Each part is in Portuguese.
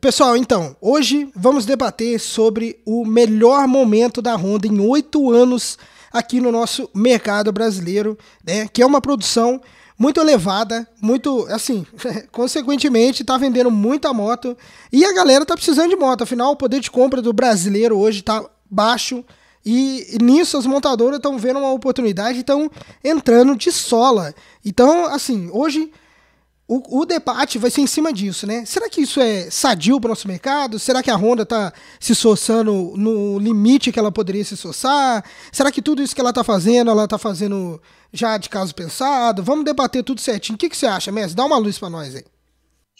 Pessoal, então, hoje vamos debater sobre o melhor momento da Honda em oito anos aqui no nosso mercado brasileiro, né? Que é uma produção muito elevada, muito, assim, consequentemente tá vendendo muita moto e a galera tá precisando de moto. Afinal, o poder de compra do brasileiro hoje tá baixo e, nisso as montadoras estão vendo uma oportunidade, estão entrando de sola. Então, assim, hoje o, o, debate vai ser em cima disso, né? Será que isso é sadio para o nosso mercado? Será que a Honda está se soçando no limite que ela poderia se soçar? Será que tudo isso que ela está fazendo, ela está fazendo já de caso pensado? Vamos debater tudo certinho. O que, que você acha, Messi? Dá uma luz para nós aí.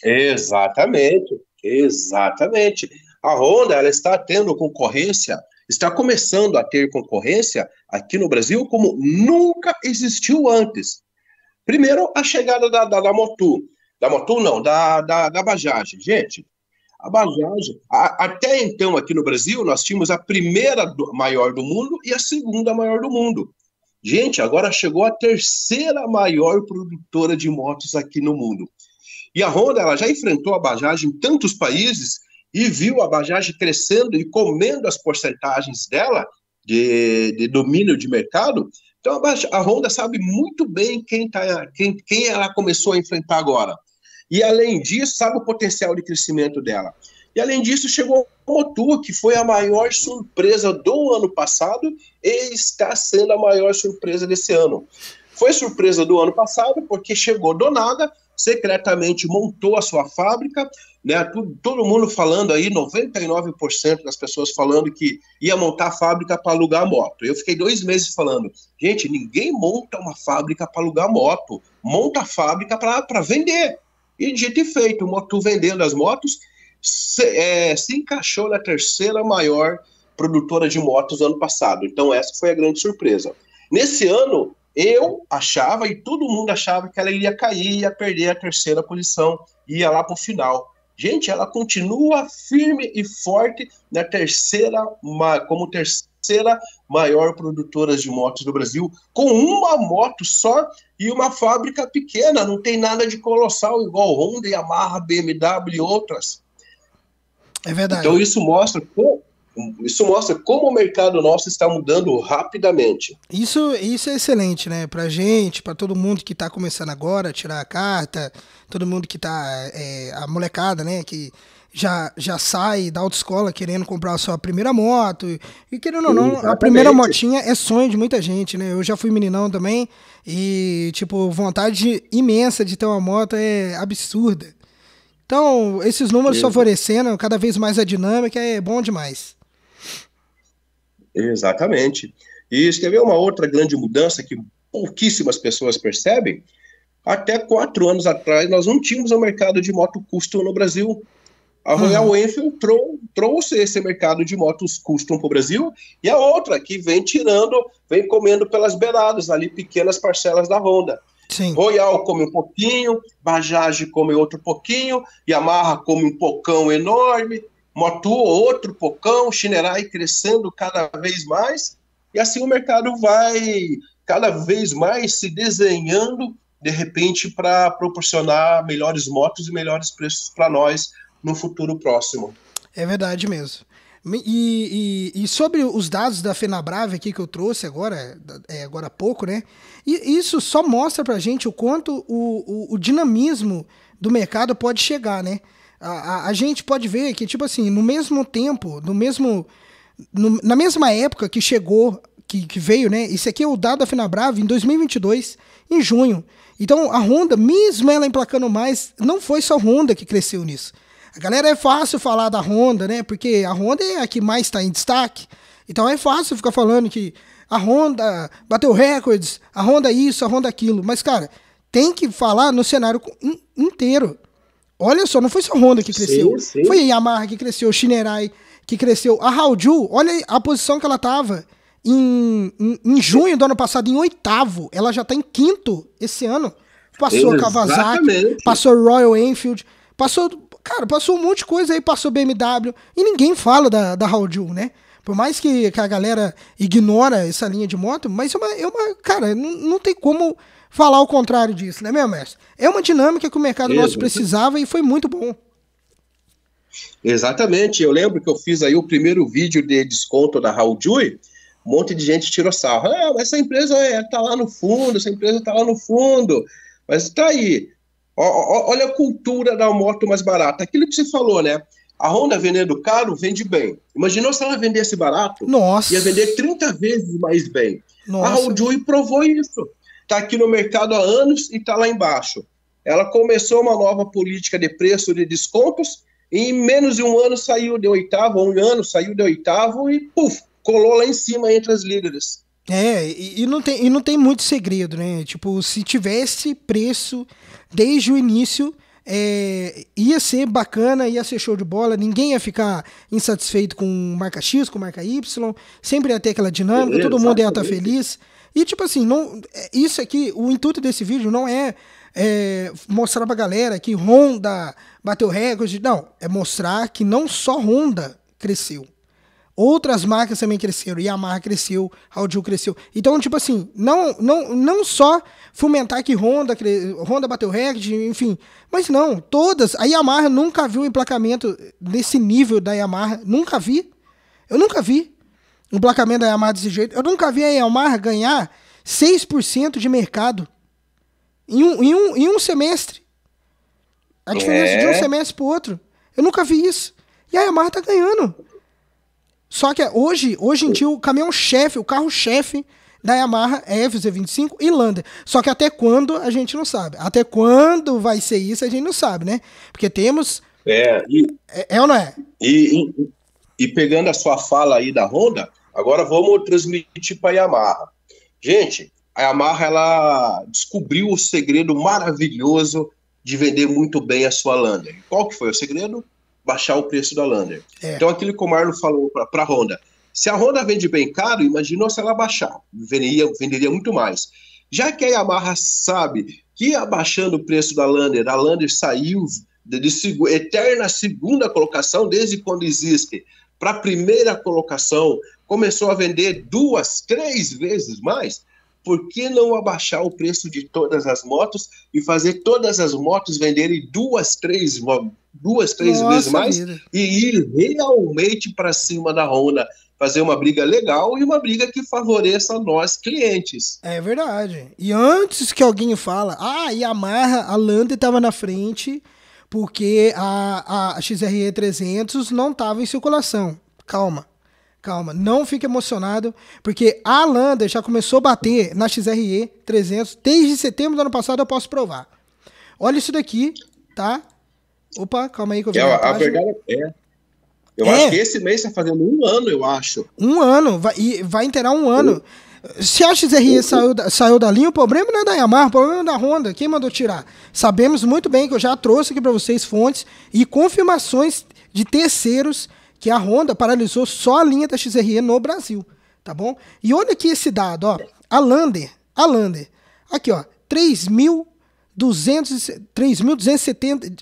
Exatamente, exatamente. A Honda ela está tendo concorrência, está começando a ter concorrência aqui no Brasil como nunca existiu antes. Primeiro, a chegada da, da, da motu Da não, da, da, da Bajaj. Gente, a Bajaj, a, até então aqui no Brasil, nós tínhamos a primeira do, maior do mundo e a segunda maior do mundo. Gente, agora chegou a terceira maior produtora de motos aqui no mundo. E a Honda ela já enfrentou a Bajaj em tantos países e viu a Bajaj crescendo e comendo as porcentagens dela de, de domínio de mercado, então a Honda sabe muito bem quem, tá, quem, quem ela começou a enfrentar agora. E além disso, sabe o potencial de crescimento dela. E além disso, chegou o Motul, que foi a maior surpresa do ano passado e está sendo a maior surpresa desse ano. Foi surpresa do ano passado porque chegou do nada, secretamente montou a sua fábrica, né? Todo, todo mundo falando aí, 99% das pessoas falando que ia montar a fábrica para alugar moto. Eu fiquei dois meses falando, gente, ninguém monta uma fábrica para alugar moto, monta a fábrica para vender. E de jeito feito, o Motu vendendo as motos, se, é, se encaixou na terceira maior produtora de motos ano passado. Então essa foi a grande surpresa. Nesse ano, eu achava e todo mundo achava que ela iria cair, ia perder a terceira posição, ia lá para o final. Gente, ela continua firme e forte na terceira, como terceira maior produtora de motos do Brasil, com uma moto só e uma fábrica pequena, não tem nada de colossal igual Honda, Yamaha, BMW e outras. É verdade. Então isso mostra, que isso mostra como o mercado nosso está mudando rapidamente. Isso, isso é excelente, né? Para gente, para todo mundo que está começando agora a tirar a carta, todo mundo que está é, a molecada, né? Que já, já sai da autoescola querendo comprar a sua primeira moto. E, querendo ou não, Exatamente. a primeira motinha é sonho de muita gente, né? Eu já fui meninão também e, tipo, vontade imensa de ter uma moto é absurda. Então, esses números favorecendo cada vez mais a dinâmica é bom demais. Exatamente. E escreveu uma outra grande mudança que pouquíssimas pessoas percebem. Até quatro anos atrás, nós não tínhamos um mercado de moto custom no Brasil. A Royal uhum. Enfield trou trouxe esse mercado de motos custom para o Brasil e a outra que vem tirando, vem comendo pelas beiradas ali, pequenas parcelas da Honda. Sim. Royal come um pouquinho, Bajaj come outro pouquinho, Yamaha come um pocão enorme, Motu outro, Pocão, Chinerai crescendo cada vez mais, e assim o mercado vai cada vez mais se desenhando, de repente, para proporcionar melhores motos e melhores preços para nós no futuro próximo. É verdade mesmo. E, e, e, sobre os dados da Fenabrave aqui que eu trouxe agora, é, agora há pouco, né? E isso só mostra para gente o quanto o, o, o dinamismo do mercado pode chegar, né? A, a, a, gente pode ver que, tipo assim, no mesmo tempo, no mesmo, no, na mesma época que chegou, que, que veio, né? Isso aqui é o dado da Fina Brava em 2022, em junho. Então, a Honda, mesmo ela emplacando mais, não foi só a Honda que cresceu nisso. A galera é fácil falar da Honda, né? Porque a Honda é a que mais está em destaque. Então é fácil ficar falando que a Honda bateu recordes, a Honda isso, a Honda aquilo. Mas, cara, tem que falar no cenário inteiro. Olha só, não foi só Honda que cresceu. Sim, sim. Foi a Yamaha que cresceu, Shinerai que cresceu. A Haoju, olha a posição que ela tava em, em, em junho do ano passado, em oitavo. Ela já tá em quinto esse ano. Passou Exatamente. Kawasaki, passou Royal Enfield, passou. Cara, passou um monte de coisa aí, passou BMW. E ninguém fala da, da Haoju, né? Por mais que, que, a galera ignora essa linha de moto, mas é uma. É uma cara, não, não tem como falar o contrário disso, né, meu mestre? É uma dinâmica que o mercado Exatamente. nosso precisava e foi muito bom. Exatamente. Eu lembro que eu fiz aí o primeiro vídeo de desconto da Raul Jui, um monte de gente tirou sarro. Ah, essa empresa é, tá lá no fundo, essa empresa está lá no fundo. Mas está aí. olha a cultura da moto mais barata. Aquilo que você falou, né? A Honda vendendo caro, vende bem. Imaginou se ela vendesse barato? Nossa. Ia vender 30 vezes mais bem. Nossa. A Raul Jui provou isso está aqui no mercado há anos e está lá embaixo. Ela começou uma nova política de preço de descontos e em menos de um ano saiu de oitavo, um ano saiu de oitavo e puf, colou lá em cima entre as líderes. É, e, não tem, e não tem muito segredo, né? Tipo, se tivesse preço desde o início, é, ia ser bacana, ia ser show de bola, ninguém ia ficar insatisfeito com marca X, com marca Y, sempre ia ter aquela dinâmica, Beleza, todo mundo ia tá estar feliz. E tipo assim, não, é, isso aqui, o intuito desse vídeo não é, é mostrar pra galera que Honda bateu recorde, não, é mostrar que não só Honda cresceu, Outras marcas também cresceram. Yamaha cresceu, Audio cresceu. Então, tipo assim, não, não, não só fomentar que Honda, cre... Honda bateu recorde, enfim. Mas não, todas. A Yamaha nunca viu um emplacamento desse nível da Yamaha. Nunca vi. Eu nunca vi um emplacamento da Yamaha desse jeito. Eu nunca vi a Yamaha ganhar 6% de mercado em um, em um, em um semestre. A diferença é. de um é. semestre para outro. Eu nunca vi isso. E a Yamaha tá ganhando. Só que é, hoje, hoje em dia, o caminhão-chefe, o carro-chefe da Yamaha é FZ25 e Lander. Só que até quando a gente não sabe. Até quando vai ser isso a gente não sabe, né? Porque temos. É, e, é, é ou não é? E, e, e, pegando a sua fala aí da Honda, agora vamos transmitir para a Yamaha. Gente, a Yamaha ela descobriu o segredo maravilhoso de vender muito bem a sua Lander. Qual que foi o segredo? baixar o preço da Lander. É. Então, aquilo que o Marlon falou para a Honda. Se a Honda vende bem caro, imagina se ela baixar. Venderia, venderia muito mais. Já que a Yamaha sabe que abaixando o preço da Lander, a Lander saiu de, de eterna segunda colocação desde quando existe para a primeira colocação, começou a vender duas, três vezes mais, por que não abaixar o preço de todas as motos e fazer todas as motos venderem duas, três duas, três Nossa, vezes mais vida. e ir realmente para cima da Honda, fazer uma briga legal e uma briga que favoreça nós clientes. É verdade. E antes que alguém fala, ah, e a Marra, a Lander estava na frente porque a, a XRE 300 não estava em circulação. Calma. Calma, não fique emocionado, porque a Lander já começou a bater na XRE 300 desde setembro do ano passado, eu posso provar. Olha isso daqui, tá? Opa, calma aí que eu vi. É, a verdade é. Eu é. acho que esse mês tá fazendo um ano, eu acho. Um ano, vai, e vai inteirar um ano. Se a XRE saiu, da, saiu da linha, o problema não é da Yamaha, o problema é da Honda. Quem mandou tirar? Sabemos muito bem que eu já trouxe aqui para vocês fontes e confirmações de terceiros que a Honda paralisou só a linha da XRE no Brasil, tá bom? E olha aqui esse dado, ó. A Lander, a Lander. Aqui, ó, 3.270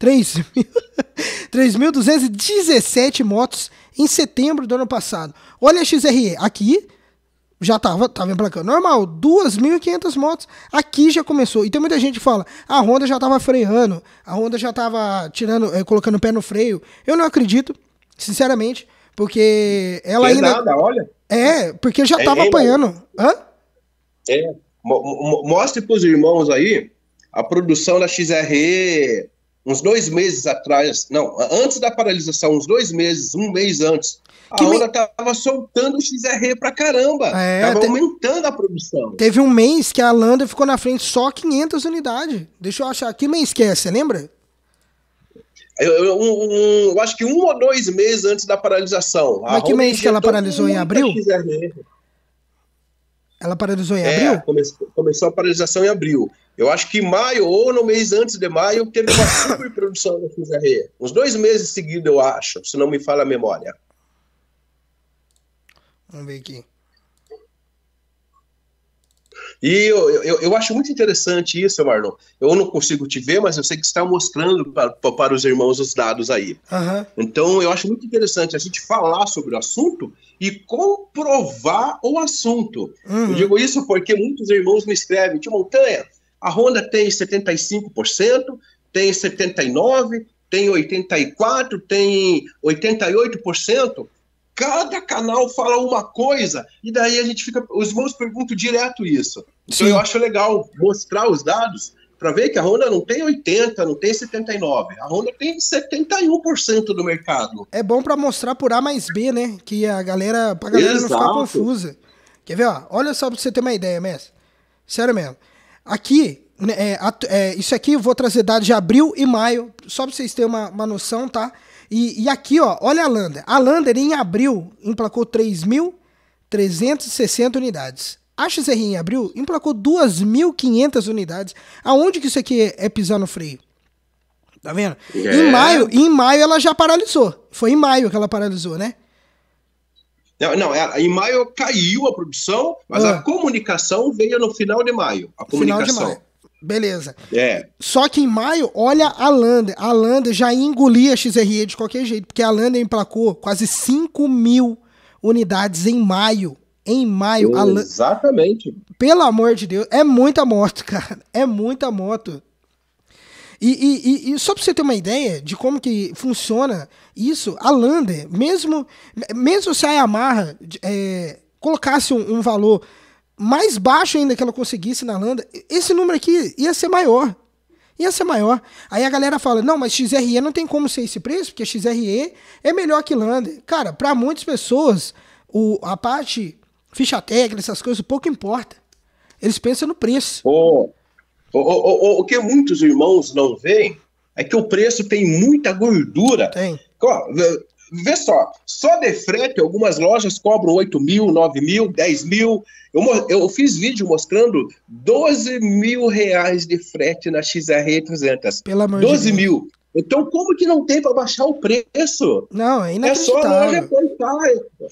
3.217 motos em setembro do ano passado. Olha a XRE, aqui já estava tava emplacando. Normal, 2.500 motos. Aqui já começou. E tem muita gente que fala, a Honda já estava freando, a Honda já estava tirando, é, colocando o pé no freio. Eu não acredito, sinceramente, porque ela Pesada, ainda... Nada, olha. É, porque já estava é, é, apanhando. Hã? É. Mostre para os irmãos aí a produção da XRE uns dois meses atrás, não, antes da paralisação, uns dois meses, um mês antes, que a me... tava soltando o XRE pra caramba. É, tava te... aumentando a produção. Teve um mês que a Landa ficou na frente só 500 unidades. Deixa eu achar. Que mês que é? Você lembra? Eu, eu, um, eu acho que um ou dois meses antes da paralisação. Mas que mês que ela paralisou? Em abril? XRE. Ela paralisou em é, abril? É, começou a paralisação em abril. Eu acho que maio ou no mês antes de maio teve uma super produção da Fuzarreia. Uns dois meses seguidos, eu acho, se não me falha a memória. Vamos ver aqui. E eu, eu, eu, acho muito interessante isso, Marlon. Eu não consigo te ver, mas eu sei que está mostrando para, para os irmãos os dados aí. Uhum. Então, eu acho muito interessante a gente falar sobre o assunto e comprovar o assunto. Uhum. Eu digo isso porque muitos irmãos me escrevem, Tio montanha, a Honda tem 75%, tem 79%, tem 84%, tem 88% cada canal fala uma coisa, e daí a gente fica. Os irmãos perguntam direto isso. Então Sim. eu acho legal mostrar os dados para ver que a Honda não tem 80, não tem 79. A Honda tem 71% do mercado. É bom para mostrar por A mais B, né? Que a galera, pra galera Exato. não ficar confusa. Quer ver, ó? Olha só para você ter uma ideia, mestre. Sério mesmo. Aqui, né, é, é, isso aqui eu vou trazer dados de abril e maio, só para vocês terem uma, uma noção, tá? E, e aqui, ó, olha a Lander. A Lander, em abril, emplacou 3.360 unidades. A XR em abril emplacou 2.500 unidades. Aonde que isso aqui é, é pisar no freio? Tá vendo? Yeah. Em é. maio, em maio ela já paralisou. Foi em maio que ela paralisou, né? Não, não em maio caiu a produção, mas ah. a comunicação veio no final de maio. A comunicação. Final de maio. Beleza. É. Só que em maio, olha a Lander. A Lander já engolia a XRE de qualquer jeito, porque a Lander emplacou quase 5 mil unidades em maio. Em maio. Lander... Exatamente. Pelo amor de Deus, é muita moto, cara. É muita moto. E, e, e, só para você ter uma ideia de como que funciona isso, a Lander, mesmo, mesmo se a Yamaha é, colocasse um, um valor mais baixo ainda que ela conseguisse na Landa, esse número aqui ia ser maior. Ia ser maior. Aí a galera fala: não, mas XRE não tem como ser esse preço, porque XRE é melhor que Lander. Cara, para muitas pessoas, o, a parte ficha técnica, essas coisas, pouco importa. Eles pensam no preço. o o o o que muitos irmãos não veem é que o preço tem muita gordura. Tem. Vê só, só de frete algumas lojas cobram 8 mil, 9 mil, 10 mil. Eu, eu fiz vídeo mostrando 12 mil reais de frete na XR300. Pelo amor 12 de mil. Então, como que não tem para baixar o preço? Não, ainda é, é só loja plantar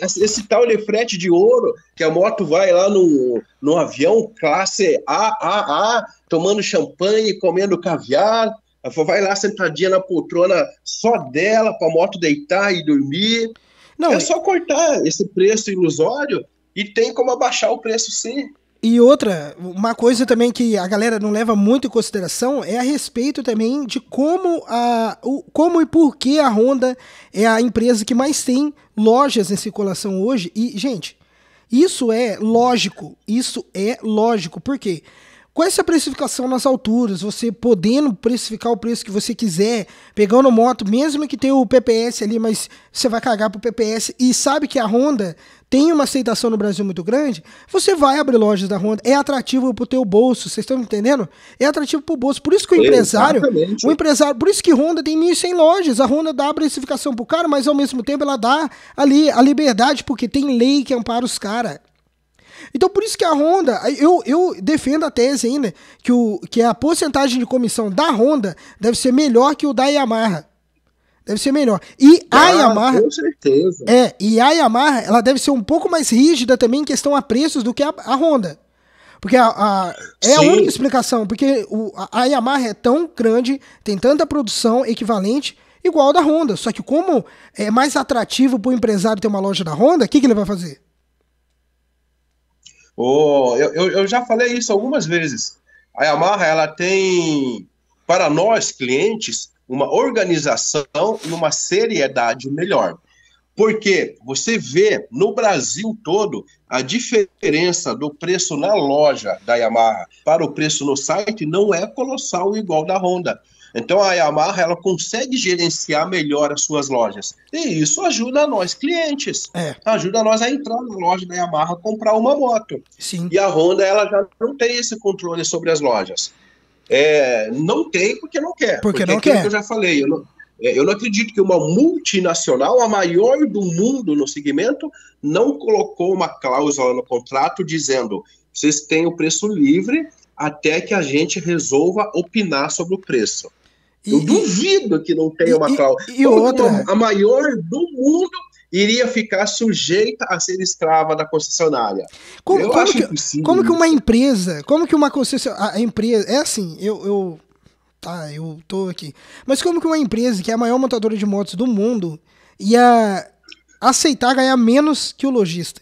esse tal de frete de ouro, que a moto vai lá no, no avião classe AAA, tomando champanhe, comendo caviar. Ela falou, vai lá sentadinha na poltrona só dela, a moto deitar e dormir. Não, é só cortar esse preço ilusório e tem como abaixar o preço sim. E outra, uma coisa também que a galera não leva muito em consideração é a respeito também de como, a, o, como e por que a Honda é a empresa que mais tem lojas em circulação hoje. E, gente, isso é lógico. Isso é lógico. Por quê? com essa precificação nas alturas, você podendo precificar o preço que você quiser, pegando moto, mesmo que tenha o PPS ali, mas você vai cagar pro PPS e sabe que a Honda tem uma aceitação no Brasil muito grande, você vai abrir lojas da Honda. É atrativo pro teu bolso, vocês estão entendendo? É atrativo pro bolso. Por isso que o empresário, Exatamente. o empresário, por isso que Honda tem 1.100 lojas. A Honda dá a precificação pro cara, mas ao mesmo tempo ela dá ali a liberdade, porque tem lei que ampara os caras. Então por isso que a Honda, eu, eu defendo a tese ainda né, que, o, que a porcentagem de comissão da Honda deve ser melhor que o da Yamaha. Deve ser melhor. E a ah, Yamaha. Com certeza. É, e a Yamaha, ela deve ser um pouco mais rígida também em questão a preços do que a, a Honda. Porque a, a é Sim. a única explicação. Porque o, a, Yamaha é tão grande, tem tanta produção equivalente, igual a da Honda. Só que, como é mais atrativo para o empresário ter uma loja da Honda, o que, que ele vai fazer? Oh, eu, eu, eu já falei isso algumas vezes. A Yamaha ela tem, para nós clientes, uma organização e uma seriedade melhor. Porque você vê no Brasil todo a diferença do preço na loja da Yamaha para o preço no site não é colossal igual da Honda. Então a Yamaha ela consegue gerenciar melhor as suas lojas. E isso ajuda a nós, clientes. É. Ajuda a nós a entrar na loja da Yamaha comprar uma moto. Sim. E a Honda ela já não tem esse controle sobre as lojas. É, não tem porque não quer. Porque, porque não quer. Que eu já falei, eu não, é, eu não acredito que uma multinacional, a maior do mundo no segmento, não colocou uma cláusula no contrato dizendo vocês têm o preço livre até que a gente resolva opinar sobre o preço. E, eu duvido que não tenha uma cláusula. E, e outra. A maior do mundo iria ficar sujeita a ser escrava da concessionária. Como, eu como acho que, impossível. Como que uma empresa, como que uma concessionária, a empresa, é assim, eu, eu, tá, eu tô aqui, mas como que uma empresa que é a maior montadora de motos do mundo ia aceitar ganhar menos que o lojista?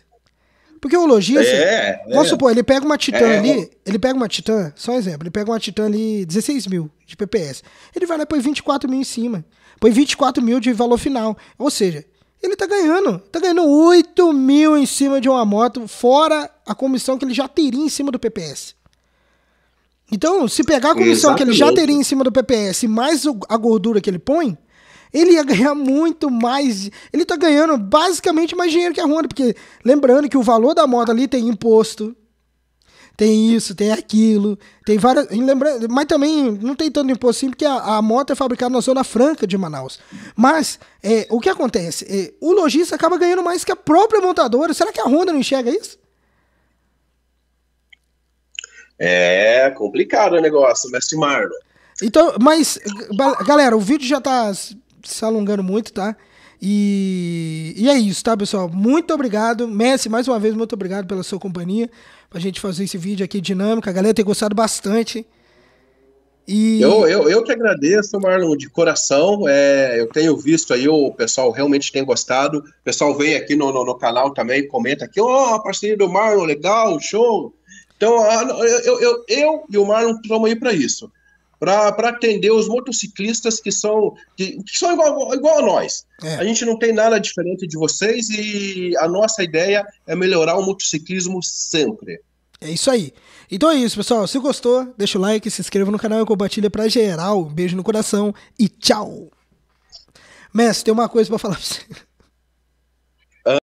Porque o lojista, assim, é, é, vamos é. supor, ele pega uma Titan é, ali, ele pega uma Titan, só um exemplo, ele pega uma Titan ali 16 mil de PPS. Ele vai lá e põe 24 mil em cima. Põe 24 mil de valor final. Ou seja, ele tá ganhando. Tá ganhando 8 mil em cima de uma moto, fora a comissão que ele já teria em cima do PPS. Então, se pegar a comissão Exatamente. que ele já teria em cima do PPS, mais a gordura que ele põe, ele ia ganhar muito mais. Ele tá ganhando basicamente mais dinheiro que a Honda, porque lembrando que o valor da moto ali tem imposto, tem isso, tem aquilo, tem várias. Lembrando, mas também não tem tanto imposto assim, porque a, a moto é fabricada na Zona Franca de Manaus. Mas é, o que acontece? É, o lojista acaba ganhando mais que a própria montadora. Será que a Honda não enxerga isso? É complicado o negócio, mestre Marlon. Então, mas, galera, o vídeo já tá se alongando muito, tá? E, e é isso, tá, pessoal? Muito obrigado. Messi, mais uma vez, muito obrigado pela sua companhia. Pra gente fazer esse vídeo aqui dinâmico. A galera tem gostado bastante. E... Eu, eu, eu que agradeço, Marlon, de coração. É, eu tenho visto aí, o pessoal realmente tem gostado. O pessoal vem aqui no, no, no canal também, comenta aqui, ó, oh, parceria do Marlon, legal, show. Então, ah, eu, eu, eu, eu e o Marlon estamos aí para isso para atender os motociclistas que são, que, que são igual, igual a nós. É. A gente não tem nada diferente de vocês e a nossa ideia é melhorar o motociclismo sempre. É isso aí. Então é isso, pessoal. Se gostou, deixa o like, se inscreva no canal e compartilha para geral. Um beijo no coração e tchau. Mestre, tem uma coisa para falar para você. Ah,